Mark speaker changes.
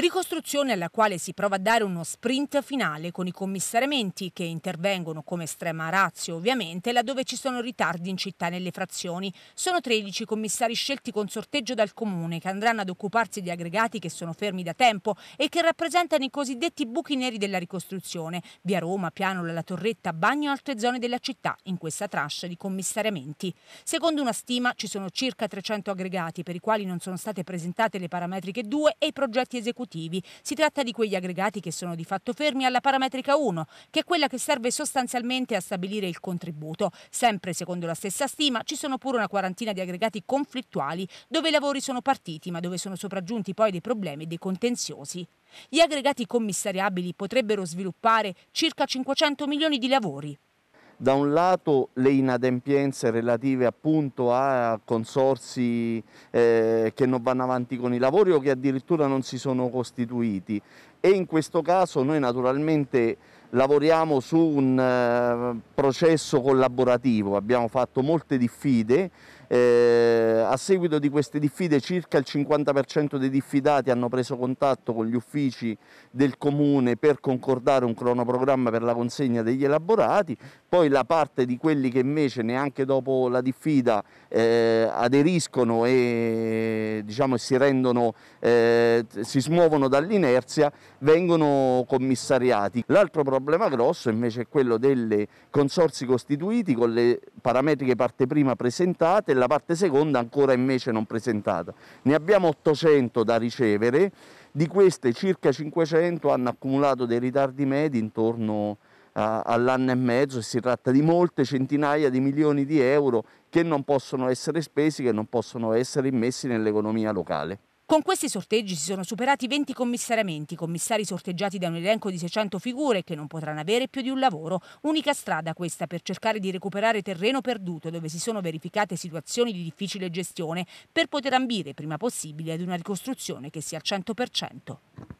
Speaker 1: Ricostruzione alla quale si prova a dare uno sprint finale con i commissariamenti che intervengono come estrema razio ovviamente laddove ci sono ritardi in città nelle frazioni. Sono 13 commissari scelti con sorteggio dal comune che andranno ad occuparsi di aggregati che sono fermi da tempo e che rappresentano i cosiddetti buchi neri della ricostruzione. Via Roma, Pianola, La Torretta, Bagno e altre zone della città in questa trascia di commissariamenti. Secondo una stima ci sono circa 300 aggregati per i quali non sono state presentate le parametriche 2 e i progetti esecutivi motivi. Si tratta di quegli aggregati che sono di fatto fermi alla parametrica 1, che è quella che serve sostanzialmente a stabilire il contributo. Sempre secondo la stessa stima ci sono pure una quarantina di aggregati conflittuali dove i lavori sono partiti ma dove sono sopraggiunti poi dei problemi e dei contenziosi. Gli aggregati commissariabili potrebbero sviluppare circa 500 milioni di lavori
Speaker 2: da un lato le inadempienze relative appunto a consorsi eh, che non vanno avanti con i lavori o che addirittura non si sono costituiti e in questo caso noi naturalmente lavoriamo su un eh, processo collaborativo, abbiamo fatto molte diffide, eh, a seguito di queste diffide circa il 50% dei diffidati hanno preso contatto con gli uffici del comune per concordare un cronoprogramma per la consegna degli elaborati, poi poi la parte di quelli che invece neanche dopo la diffida eh, aderiscono e diciamo, si, rendono, eh, si smuovono dall'inerzia vengono commissariati. L'altro problema grosso invece è quello dei consorsi costituiti con le parametriche parte prima presentate e la parte seconda ancora invece non presentata. Ne abbiamo 800 da ricevere, di queste circa 500 hanno accumulato dei ritardi medi intorno a all'anno e mezzo e si tratta di molte centinaia di milioni di euro che non possono essere spesi, che non possono essere immessi nell'economia locale.
Speaker 1: Con questi sorteggi si sono superati 20 commissariamenti, commissari sorteggiati da un elenco di 600 figure che non potranno avere più di un lavoro. Unica strada questa per cercare di recuperare terreno perduto dove si sono verificate situazioni di difficile gestione per poter ambire prima possibile ad una ricostruzione che sia al 100%.